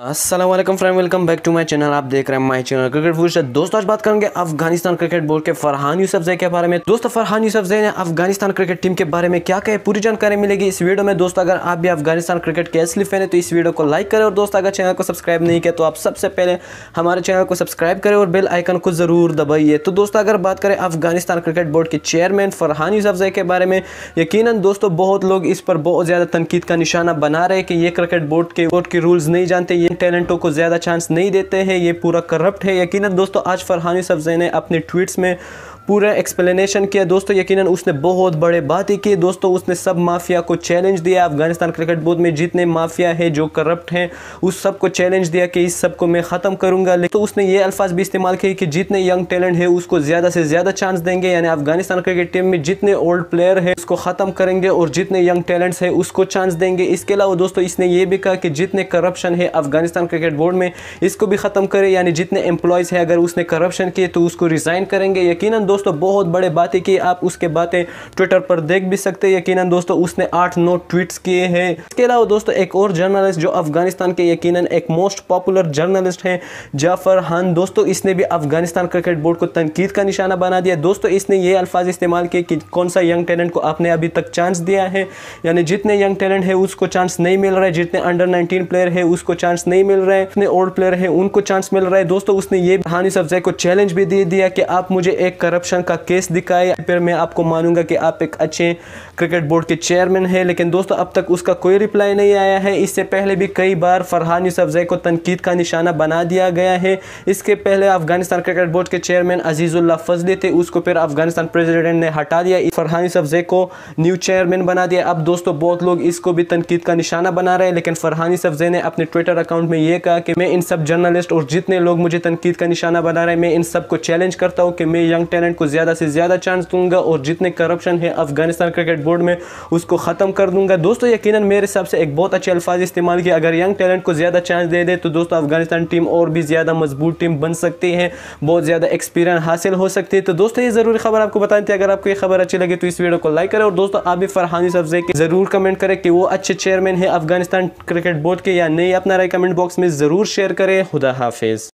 Aslam friend welcome back to my channel आप देख रहे हैं माय चैनल क्रिकेट फूश दोस्तों आज बात करेंगे अफगानिस्तान क्रिकेट बोर्ड के फरहान जय के बारे में दोस्तों फरहान जय ने अफगानिस्तान क्रिकेट टीम के बारे में क्या कहे पूरी जानकारी मिलेगी इस वीडियो में दोस्तों अगर आप भी अफगानिस्तान क्रिकेट के असली फैन है तो इस वीडियो को लाइक करें और दोस्तों अगर चैनल को सब्सक्राइब नहीं किया तो आप सबसे पहले हमारे चैनल को सब्सक्राइब करें और बेल आइकन को ज़रूर दबाइए तो दोस्तों अगर बात करें अफगानिस्तान क्रिकेट बोर्ड के चेयरमैन फरहान जय के बारे में यकीन दोस्तों बहुत लोग इस पर बहुत ज़्यादा तनकीद का निशाना बना रहे कि ये क्रिकेट बोर्ड के बोर्ड के रूल्स नहीं जानते ये टैलेंटों को ज़्यादा चांस नहीं देते हैं ये पूरा करप्ट है यकीन दोस्तों आज फरहानी सब्ज़े ने अपने ट्वीट्स में पूरा एक्सप्लेनेशन किया दोस्तों यकीनन उसने बहुत बड़े बात ही की दोस्तों उसने सब माफिया को चैलेंज दिया अफगानिस्तान क्रिकेट बोर्ड में जितने माफिया है जो करप्ट हैं उस सबको चैलेंज दिया कि इस सब को मैं ख़त्म करूंगा लेकिन तो उसने ये अल्फाज भी इस्तेमाल किए कि जितने यंग टैलेंट है उसको ज़्यादा से ज़्यादा चांस देंगे यानी अफगानिस्तान क्रिकेट टीम में जितने ओल्ड प्लेयर है उसको ख़त्म करेंगे और जितने यंग टैलेंट्स है उसको चांस देंगे इसके अलावा दोस्तों इसने ये भी कहा कि जितने करप्शन है अफगानिस्तान क्रिकेट बोर्ड में इसको भी ख़त्म करे यानी जितने एम्प्लॉयज़ है अगर उसने करप्शन किए तो उसको रिज़ाइन करेंगे यकीन दोस्तों बहुत बड़े बातें की आप उसके बातें ट्विटर पर देख भी सकते हैं यकीनन दोस्तों उसने आठ नौ ट्वीट्स किए हैं इसके अलावा दोस्तों एक और जर्नलिस्ट जो अफगानिस्तान के यकीनन एक मोस्ट पॉपुलर जर्नलिस्ट हैं जाफर हान दोस्तों इसने भी अफगानिस्तान क्रिकेट बोर्ड को तनकीद का निशाना बना दिया दोस्तों इसने ये अल्फाज इस्तेमाल किए कि कौन सा यंग टैलेंट को आपने अभी तक चांस दिया है यानी जितने यंग टैलेंट है उसको चांस नहीं मिल रहा है जितने अंडर नाइनटीन प्लेयर है उसको चांस नहीं मिल रहा है जितने ओल्ड प्लेयर है उनको चांस मिल रहा है दोस्तों उसने ये हानि अफजाई को चैलेंज भी दे दिया कि आप मुझे एक करप्ट करप्शन का केस दिखाए फिर मैं आपको मानूंगा कि आप एक अच्छे क्रिकेट बोर्ड के चेयरमैन हैं लेकिन दोस्तों अब तक उसका कोई रिप्लाई नहीं आया है इससे पहले भी कई बार फरहान यूसफजई को तनकीद का निशाना बना दिया गया है इसके पहले अफगानिस्तान क्रिकेट बोर्ड के चेयरमैन अजीज़ुल्ला फजली थे उसको फिर अफगानिस्तान प्रेसिडेंट ने हटा दिया फरहान यूसफजई को न्यू चेयरमैन बना दिया अब दोस्तों बहुत लोग इसको भी तनकीद का निशाना बना रहे हैं लेकिन फरहान यूसफजई ने अपने ट्विटर अकाउंट में यह कहा कि मैं इन सब जर्नलिस्ट और जितने लोग मुझे तनकीद का निशाना बना रहे हैं मैं इन सबको चैलेंज करता हूँ कि मैं यंग टैलेंट गवर्नमेंट को ज़्यादा से ज़्यादा चांस दूंगा और जितने करप्शन है अफगानिस्तान क्रिकेट बोर्ड में उसको ख़त्म कर दूंगा दोस्तों यकीन मेरे हिसाब से एक बहुत अच्छे अल्फाज इस्तेमाल किया अगर यंग टैलेंट को ज़्यादा चांस दे दे तो दोस्तों अफगानिस्तान टीम और भी ज़्यादा मजबूत टीम बन सकती है बहुत ज़्यादा एक्सपीरियंस हासिल हो सकती है तो दोस्तों ये ज़रूरी खबर आपको बताने थी अगर आपको ये खबर अच्छी लगी तो इस वीडियो को लाइक करें और दोस्तों आप भी फरहानी सब्जे के ज़रूर कमेंट करें कि वो अच्छे चेयरमैन है अफगानिस्तान क्रिकेट बोर्ड के या नहीं अपना राय कमेंट बॉक्स में ज़रूर शेयर करें खुदा हाफिज़